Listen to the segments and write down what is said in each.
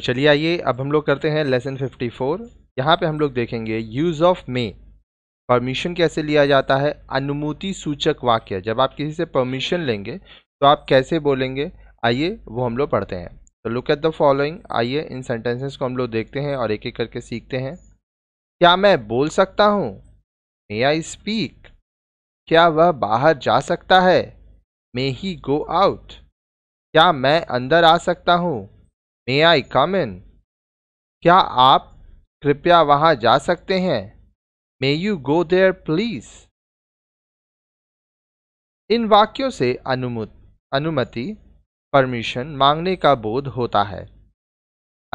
तो चलिए आइए अब हम लोग करते हैं लेसन 54 फोर यहाँ पर हम लोग देखेंगे यूज़ ऑफ मे परमिशन कैसे लिया जाता है अनुमति सूचक वाक्य जब आप किसी से परमिशन लेंगे तो आप कैसे बोलेंगे आइए वो हम लोग पढ़ते हैं तो लुक एट द फॉलोइंग आइए इन सेंटेंसेस को हम लोग देखते हैं और एक एक करके सीखते हैं क्या मैं बोल सकता हूँ मे आई स्पीक क्या वह बाहर जा सकता है मे ही गो आउट क्या मैं अंदर आ सकता हूँ मे आई कम इन क्या आप कृपया वहां जा सकते हैं may you go there please इन वाक्यों से अनुमत अनुमति परमिशन मांगने का बोध होता है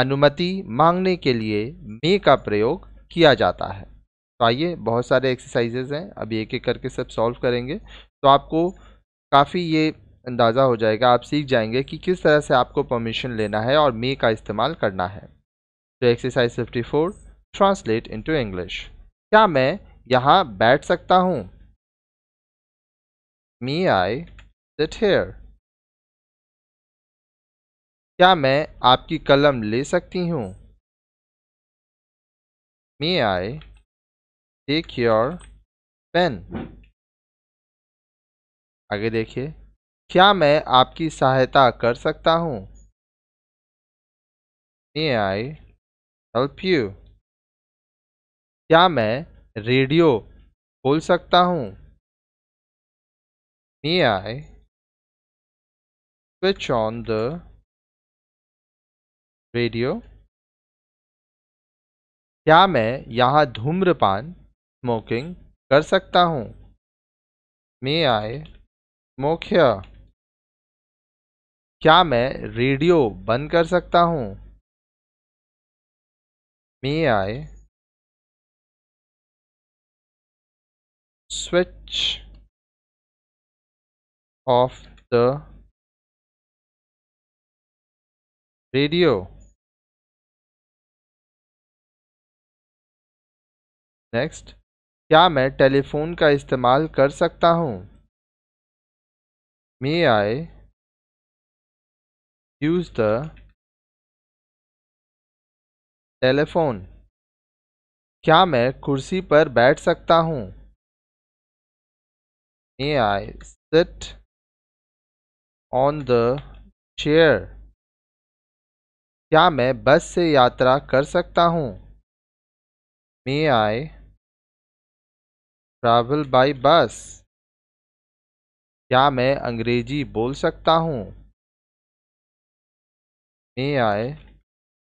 अनुमति मांगने के लिए मे का प्रयोग किया जाता है तो आइए बहुत सारे एक्सरसाइजेज हैं अभी एक एक करके सब सॉल्व करेंगे तो आपको काफ़ी ये अंदाज़ा हो जाएगा आप सीख जाएंगे कि किस तरह से आपको परमिशन लेना है और मे का इस्तेमाल करना है तो एक्सरसाइज 54 ट्रांसलेट इनटू इंग्लिश क्या मैं यहाँ बैठ सकता हूँ मी आई सिट हेयर क्या मैं आपकी कलम ले सकती हूँ may I take your pen आगे देखिए क्या मैं आपकी सहायता कर सकता हूँ मे आई हेल्प यू क्या मैं रेडियो खोल सकता हूँ may I switch on the radio क्या मैं यहाँ धूम्रपान स्मोकिंग कर सकता हूँ मे आई मोख्या क्या मैं रेडियो बंद कर सकता हूँ may I switch off the radio next क्या मैं टेलीफोन का इस्तेमाल कर सकता हूँ may I use the telephone क्या मैं कुर्सी पर बैठ सकता हूँ may I sit on the chair क्या मैं बस से यात्रा कर सकता हूँ may I travel by bus क्या मैं अंग्रेजी बोल सकता हूँ May I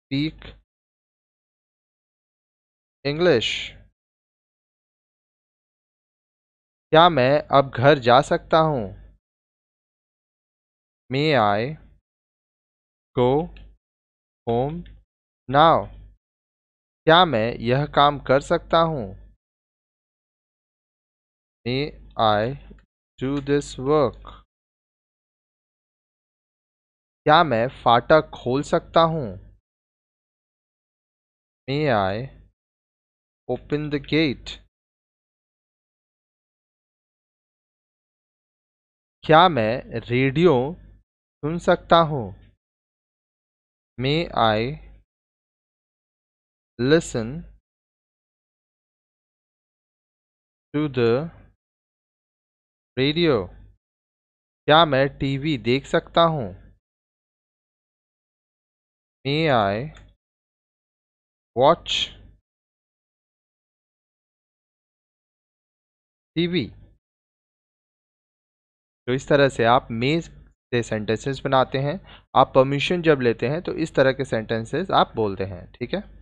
speak इंग्लिश क्या मैं अब घर जा सकता हूँ मे आई गो होम नाव क्या मैं यह काम कर सकता हूँ may I do this work क्या मैं फाटक खोल सकता हूँ may I open the gate क्या मैं रेडियो सुन सकता हूँ may I listen to the radio क्या मैं टीवी देख सकता हूँ May I watch TV? तो इस तरह से आप मे से सेंटेंसेस बनाते हैं आप परमिशन जब लेते हैं तो इस तरह के सेंटेंसेस आप बोलते हैं ठीक है